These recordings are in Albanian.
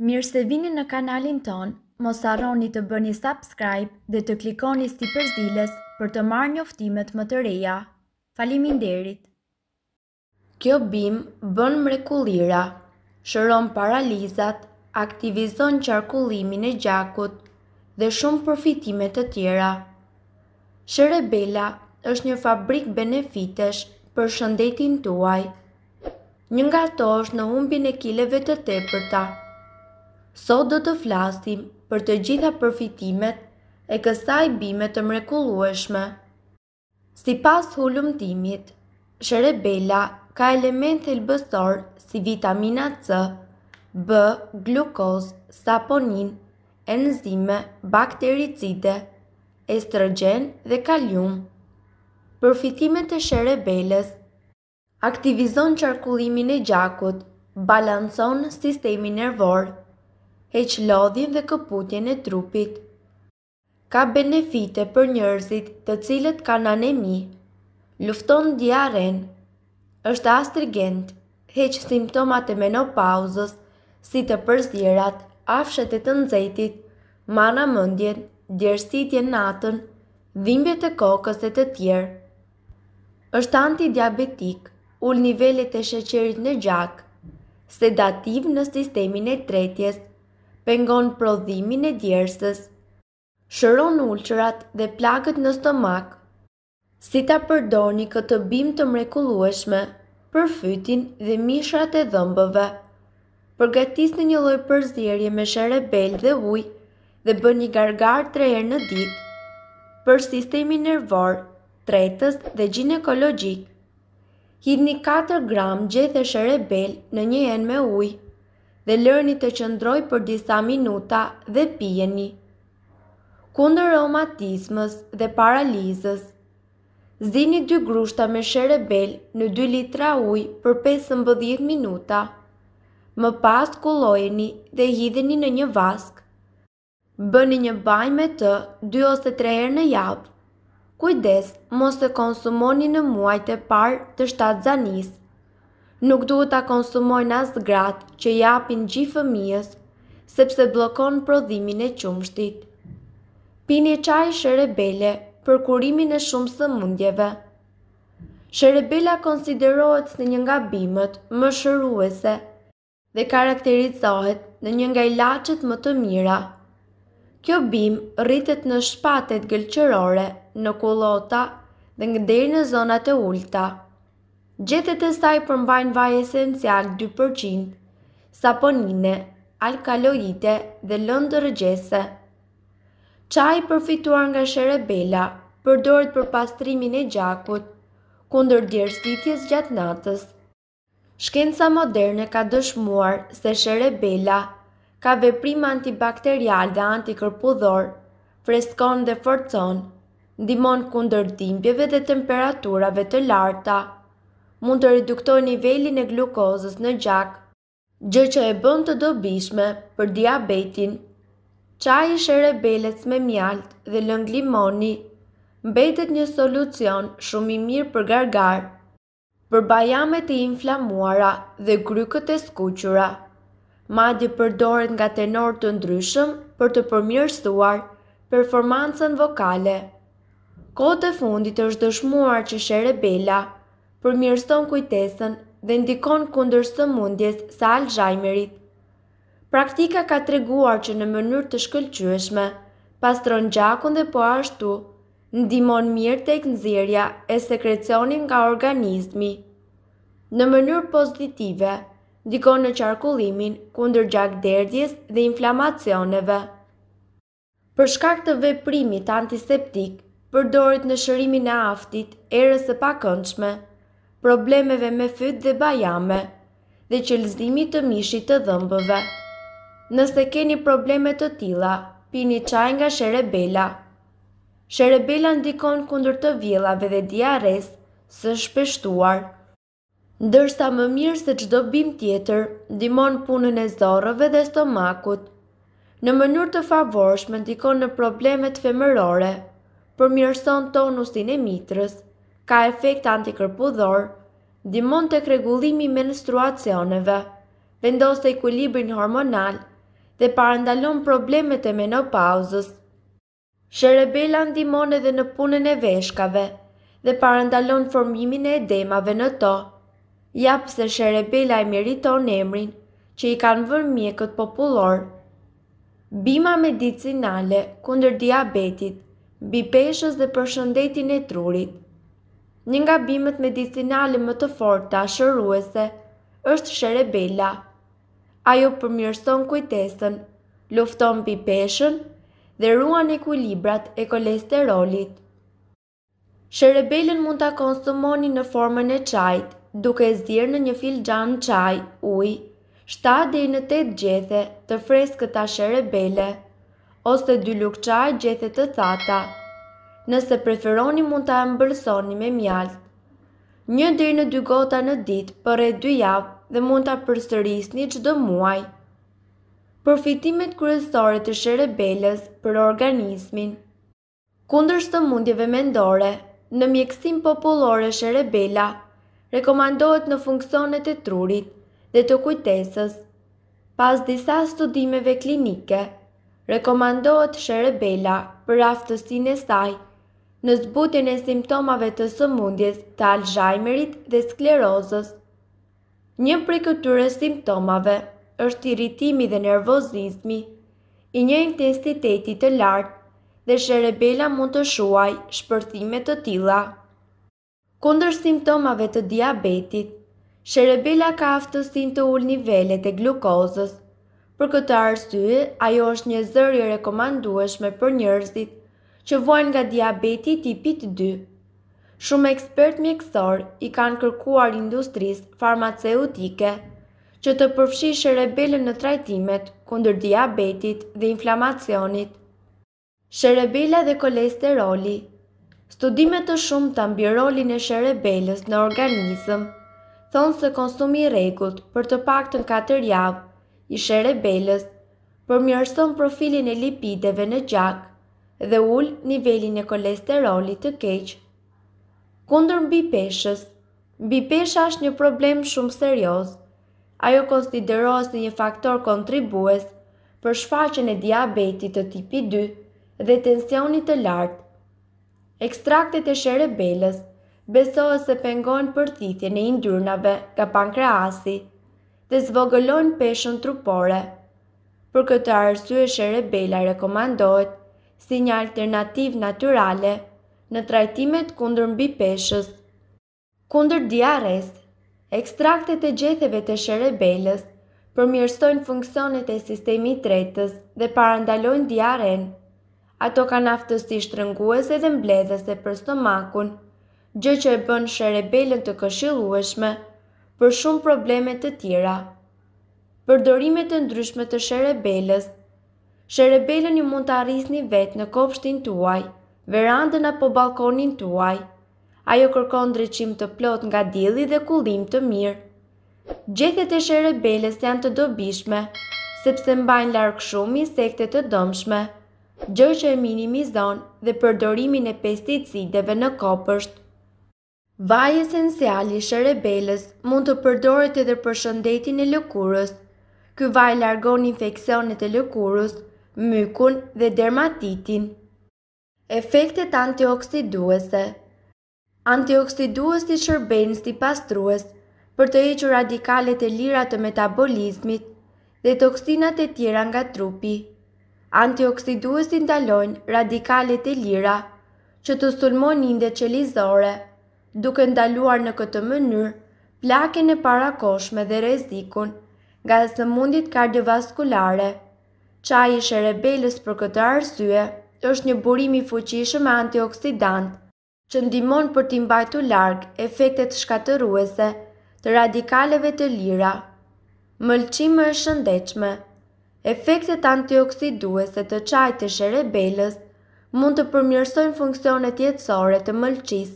Mirë se vini në kanalin ton, mos arroni të bëni subscribe dhe të klikoni si përzdiles për të marrë njoftimet më të reja. Falimin derit! Kjo bim bën mrekulira, shëron paralizat, aktivizon qarkullimin e gjakut dhe shumë përfitimet të tjera. Bella është një fabrik benefitesh për shëndetin tuaj. Një nga to është në humbin e kileve të tepërta, Sot do të flasim për të gjitha përfitimet e kësaj bime të mrekullueshme. Si pas hullumtimit, shërebella ka element thelbësor si vitamina C, B, glukoz, saponin, enzime, baktericide, estrogen dhe kalium. Përfitimet e shërebeles aktivizon qarkullimin e gjakut, balanson sistemi nervorë, heq lodhin dhe këputjen e trupit. Ka benefite për njërzit të cilët kanë anemi. Lufton diaren, është astrigent, heq simptomat e menopauzës, si të përzirat, afshet e të nëzetit, mana mëndjen, djersitje natën, dhimbje të kokës e të tjerë. është antidiabetik, ul nivellet e sheqerit në gjak, sedativ në sistemin e tretjes, pengon prodhimin e djersës, shëron ulqërat dhe plakët në stomak, si ta përdoni këtë bim të mrekulueshme për fytin dhe mishrat e dhëmbëve. Përgatis në një loj përzirje me shere bel dhe uj dhe bë një gargar të rejer në ditë për sistemi nervor, tretës dhe ginekologjik. Hidni 4 gram gjethe e shere bel në një enë me ujë dhe lërni të qëndroj për disa minuta dhe pijeni. Kundër reumatismës dhe paralizës, zini dy grushta me sherebel në 2 litra ujë për 15 minuta. Më pas kullojeni dhe hidheni në një vask. Bëni një baj me të 2 ose 3 herë në javë. Kujdes, mos të konsumoni në muajt e parë të shtatë zanisë nuk duhet ta konsumojnë as gratë që japin gjithë fëmijës, sepse blokon prodhimin e qumshtit. Pini çaj sherebele për kurimin e shumë sëmundjeve. Sherebela konsiderohet në një nga bimët më shëruese dhe karakterizohet në një nga lachet më të mira. Kjo bim rritet në shpatet gëlqërore, në kulota dhe në deri në zonat e ulta. Gjethet e saj përmbajnë vaj esencial 2%, saponine, alkaloide dhe lëndë rëgjese. Qaj përfituar nga sherebela përdorit për pastrimin e gjakut, kundër djerësitjes gjatë natës. Shkenca moderne ka dëshmuar se sherebela ka veprim antibakterial dhe antikërpudhor, freskon dhe forcon, dimon kundër dimbjeve dhe temperaturave të larta, mund të reduktoj nivelin e glukozës në gjak, gjë që e bënd të dobishme për diabetin, qaj i shere belet me mjalt dhe lëng limoni, mbetet një solucion shumë i mirë për gargar, për bajamet e inflamuara dhe grykët e skuqura. Madi përdoret nga tenor të ndryshëm për të përmirësuar performancën vokale. Kote fundit është dëshmuar që shere bella, përmirëson kujtesën dhe ndikon kundër së mundjes së Alzheimerit. Praktika ka treguar që në mënyrë të shkëllqyëshme, pastron gjakun dhe po ashtu, ndimon mirë të eknëzirja e sekrecionin nga organizmi. Në mënyrë pozitive, ndikon në qarkullimin kundër gjak derdjes dhe inflamacioneve. Për shkak të veprimit antiseptik, përdorit në shërimin e aftit, erës e pakëndshme, problemeve me fyt dhe bajame, dhe qëllëzimi të mishit të dhëmbëve. Nëse keni probleme të tila, pini qaj nga sherebela. Sherebela ndikon kundur të vjelave dhe diares së shpeshtuar. Ndërsa më mirë se qdo bim tjetër, dimon punën e zorëve dhe stomakut. Në mënyrë të favorsh me ndikon në problemet femërore, për mirëson tonusin e mitrës, ka efekt antikërpudhor, dimon të kregullimi menstruacioneve, vendos të ekulibrin hormonal dhe parandalon problemet e menopauzës. Sherebella ndimon edhe në punën e veshkave dhe parandalon formimin e edemave në to, japë se Sherebella e meriton emrin që i kanë vërë mjekët popullor. Bima medicinale kunder diabetit, bipeshës dhe përshëndetin e trurit. Një nga bimet medicinale më të forta, shëruese, është sherebella. Ajo përmjërson kujtesën, lufton pipeshën dhe ruan e kulibrat e kolesterolit. Sherebellen mund të konsumoni në formën e qajt, duke zirë në një fil gjanë qaj, uj, 7 dhe në 8 gjethe të freskë të shërebelle, ose 2 lukë qaj gjethe të thata nëse preferoni mund ta mbërthoni me mjalt. Një deri në dy gota në ditë për rreth dy javë dhe mund ta përsërisni çdo muaj. Përfitimet kryesore të sherebelës për organizmin. Kundër së mundjeve mendore, në mjekësim popullore sherebela rekomandohet në funksionet e trurit dhe të kujtesës. Pas disa studimeve klinike, rekomandohet sherebela për aftësinë e saj në zbutin e simptomave të sëmundjes të Alzheimerit dhe sklerozës. Një prej këtyre simptomave është irritimi dhe nervozizmi, i një intensiteti të lartë dhe sherebela mund të shuaj shpërthime të tila. Kundër simptomave të diabetit, sherebela ka aftësin të ull nivellet e glukozës, për këtë arsye ajo është një zërje rekomandueshme për njërzit që vojnë nga diabeti tipit 2. Shumë ekspert mjekësor i kanë kërkuar industris farmaceutike që të përfshi rebele në trajtimet kundër diabetit dhe inflamacionit. Sherebella dhe kolesteroli Studimet të shumë të ambirolin e sherebellës në organizëm, thonë se konsumi regullt për të pak të në 4 javë i sherebellës për mjërëson profilin e lipideve në gjak dhe ul nivelin e kolesterolit të keq. Kundër mbi peshës, mbi pesha është një problem shumë serios. Ajo konsiderohet si një faktor kontribues për shfaqen e diabetit të tipi 2 dhe tensionit të lartë. Ekstraktet e sherebelës besohet se pengojnë përthithjen e yndyrnave nga pankreasi dhe zvogëlojnë peshën trupore. Për këtë arsye sherebela rekomandohet si një alternativ naturale në trajtimet kundër mbi peshës. Kundër diares, ekstraktet e gjetheve të sherebelës përmjërstojnë funksionet e sistemi tretës dhe parandalojnë diaren. Ato kanë aftësi shtrënguese dhe mbledhese për stomakun, gjë që e bën sherebelën të këshillueshme për shumë probleme të tjera. Përdorimet e ndryshme të sherebelës që rebelën ju mund të arrisni vetë në kopshtin tuaj, verandën apo balkonin tuaj. Ajo kërkon dreqim të plot nga dili dhe kullim të mirë. Gjethet e sherebelës janë të dobishme, sepse mbajnë larkë shumë insekte të dëmshme, gjë që e minimizon dhe përdorimin e pesticideve në kopësht. Vaj esenciali sherebelës mund të përdoret edhe për shëndetin e lëkurës. Ky vaj largon infekcionet e lëkurës, mykun dhe dermatitin. Efektet antioksiduese Antioksiduesi shërbejnë si pastrues për të hequr radikalet e lira të metabolizmit dhe toksinat e tjera nga trupi. të ndalojnë radikalet e lira që të sulmon indhe qelizore, duke ndaluar në këtë mënyrë plaken e parakoshme dhe rezikun nga mundit kardiovaskulare. Qaj i rebelës për këtë arsye është një burimi fuqishme antioksidant që ndimon për tim bajtu largë efektet shkateruese të radikaleve të lira. Mëlqime e shëndechme Efektet antioksiduese të qaj të sherebelës mund të përmjërsojnë funksionet jetësore të mëlqis.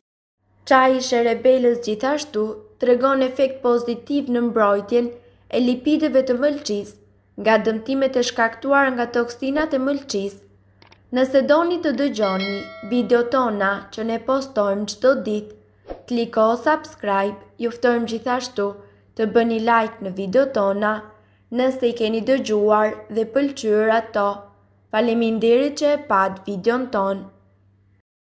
Qaj i sherebelës gjithashtu të regon efekt pozitiv në mbrojtjen e lipideve të mëlqisë nga dëmtimet e shkaktuar nga toksinat e mëlqis. Nëse doni të dëgjoni video tona që ne postojmë qdo dit, kliko subscribe, juftojmë gjithashtu të bëni like në video tona, nëse i keni dëgjuar dhe pëlqyra to, falemi ndiri që e pat videon tonë.